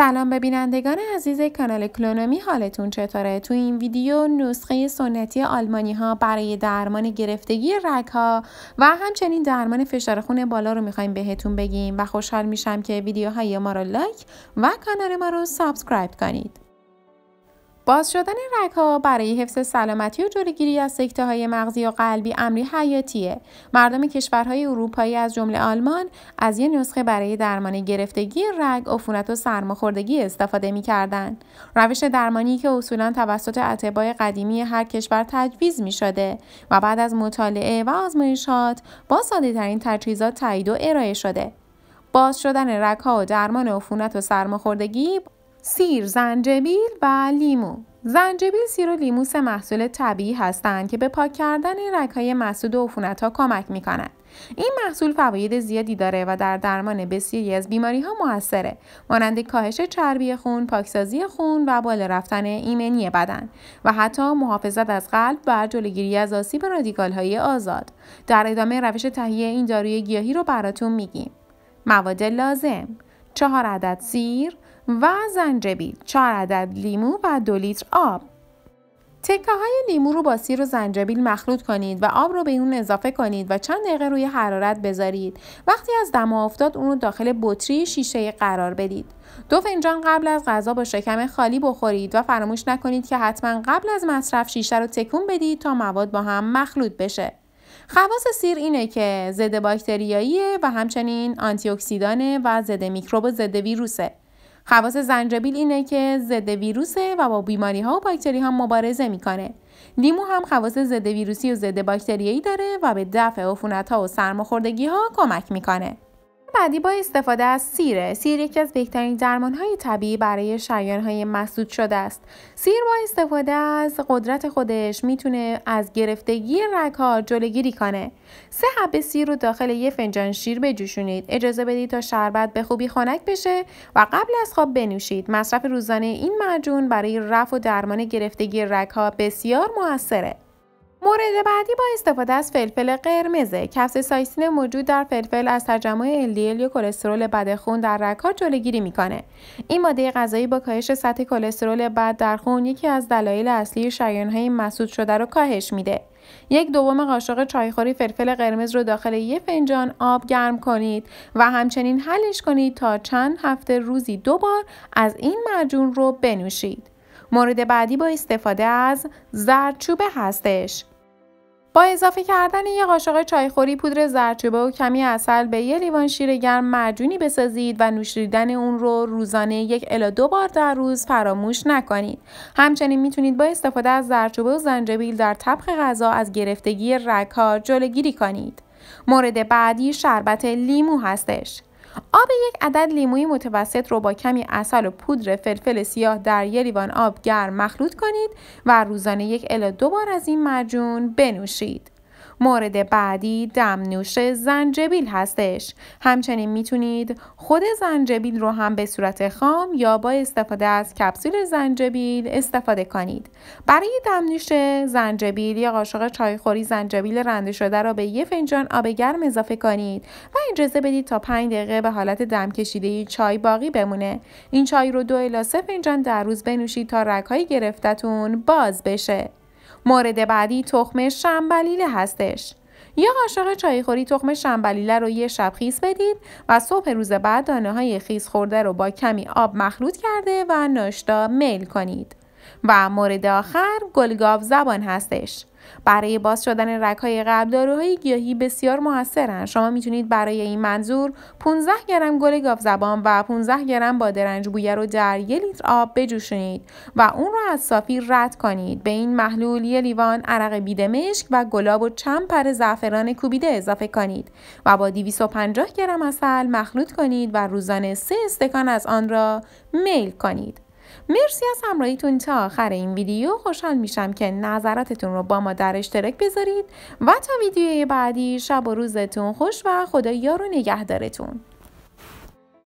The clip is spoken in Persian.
سلام به بینندگان عزیز کانال کلونومی حالتون چطوره؟ تو این ویدیو نسخه سنتی آلمانی ها برای درمان گرفتگی رگ ها و همچنین درمان فشار خون بالا رو میخوایم بهتون بگیم و خوشحال میشم که ویدیوهای ما رو لایک و کانال ما رو سابسکرایب کنید. باز شدن ها برای حفظ سلامتی و جلوگیری از سکته های مغزی و قلبی امری حیاتیه. مردم کشورهای اروپایی از جمله آلمان از یه نسخه برای درمان گرفتگی رگ، عفونت و سرماخوردگی استفاده کردن. روش درمانی که اصولا توسط اطبای قدیمی هر کشور تجویز می شده و بعد از مطالعه و آزمایشات با سادهترین تجهیزات تایید و ارائه شده. باز شدن رگها و درمان عفونت و سرماخوردگی سیر، زنجبیل و لیمو زنجبیل، سیر و لیمو سه محصول طبیعی هستند که به پاک کردن رگهای مسدود و ها کمک کنند. این محصول فواید زیادی داره و در درمان بسیاری از بیماری ها موثره مانند کاهش چربی خون، پاکسازی خون و بالا رفتن ایمنی بدن و حتی محافظت از قلب و جلوگیری از آسیب رادیکال های آزاد. در ادامه روش تهیه این داروی گیاهی رو براتون میگیم. مواد لازم چهار عدد سیر، و زنجبیل 4 عدد لیمو و دو لیتر آب تکه های لیمو رو با سیر و زنجبیل مخلوط کنید و آب رو به اون اضافه کنید و چند دقیقه روی حرارت بذارید. وقتی از دما افتاد اون رو داخل بطری شیشه قرار بدید. دو فنجان قبل از غذا با شکم خالی بخورید و فراموش نکنید که حتما قبل از مصرف شیشه رو تکون بدید تا مواد با هم مخلوط بشه. خواص سیر اینه که ضد باکتریاییه و همچنین آنتی و ضد میکروب و ضد ویروسه. خواص زنجبیل اینه که ضد ویروسه و با بیماری ها و باکتری ها مبارزه میکنه لیمو هم خواص ضد ویروسی و ضد باکتریایی داره و به دفع عفونت ها و سرماخوردگی ها کمک میکنه بعدی با استفاده از سیره سیر یکی از بهترین درمان های طبیعی برای شریان های مسدود شده است سیر با استفاده از قدرت خودش میتونه از گرفتگی رگ ها جلوگیری کنه سه حب سیر رو داخل یه فنجان شیر بجوشونید اجازه بدید تا شربت به خوبی خنک بشه و قبل از خواب بنوشید مصرف روزانه این معجون برای رفع و درمان گرفتگی رگ ها بسیار موثره مورد بعدی با استفاده از فلفل قرمزه کفس سایسین موجود در فلفل از تجمع LDL یا کلسترول بد خون در رگها جلوگیری میکنه این ماده غذایی با کاهش سطح کلسترول بد در خون یکی از دلایل اصلی شریانهای مسدود شده رو کاهش میده یک دوم قاشق چایخوری فلفل قرمز رو داخل یه فنجان آب گرم کنید و همچنین حلش کنید تا چند هفته روزی دو بار از این مرجون رو بنوشید. مورد بعدی با استفاده از زردچوبه هستش. با اضافه کردن یه قاشق چایخوری پودر زردچوبه و کمی اصل به یه لیوان شیر گرم معجونی بسازید و نوشیدن اون رو روزانه یک الا دو بار در روز فراموش نکنید. همچنین میتونید با استفاده از زردچوبه و زنجبیل در طبخ غذا از گرفتگی رگها جلوگیری کنید. مورد بعدی شربت لیمو هستش. آب یک عدد لیموی متوسط رو با کمی اصل و پودر فلفل سیاه در یه لیوان آب گرم مخلوط کنید و روزانه یک الا دو بار از این مرجون بنوشید. مورد بعدی دمنوش زنجبیل هستش همچنین میتونید خود زنجبیل رو هم به صورت خام یا با استفاده از کپسول زنجبیل استفاده کنید برای دمنوش زنجبیل یا قاشق چایخوری زنجبیل رنده شده را به یه فنجان آب گرم اضافه کنید و اجازه بدید تا 5 دقیقه به حالت دم کشیده چای باقی بمونه این چای رو دو الی سه فنجان در روز بنوشید تا رگهای گرفتتون باز بشه مورد بعدی تخم شنبلیله هستش. یا قاشق چایخوری تخم شنبلیله رو یه شب خیس بدید و صبح روز بعد دانه های خیس خورده رو با کمی آب مخلوط کرده و ناشتا میل کنید. و مورد آخر گلگاو زبان هستش. برای باز شدن رگهای قلب داروهای گیاهی بسیار موثرند شما میتونید برای این منظور 15 گرم گل گاوزبان و 15 گرم بادرنج بویه رو در یک لیتر آب بجوشونید و اون رو از صافی رد کنید به این محلول یه لیوان عرق بیدمشک و گلاب و چند پر زعفران کوبیده اضافه کنید و با 250 گرم اصل مخلوط کنید و روزانه سه استکان از آن را میل کنید مرسی از همراهیتون تا آخر این ویدیو خوشحال میشم که نظراتتون رو با ما در اشتراک بذارید و تا ویدیوی بعدی شب و روزتون خوش و خدا یار و نگهدارتون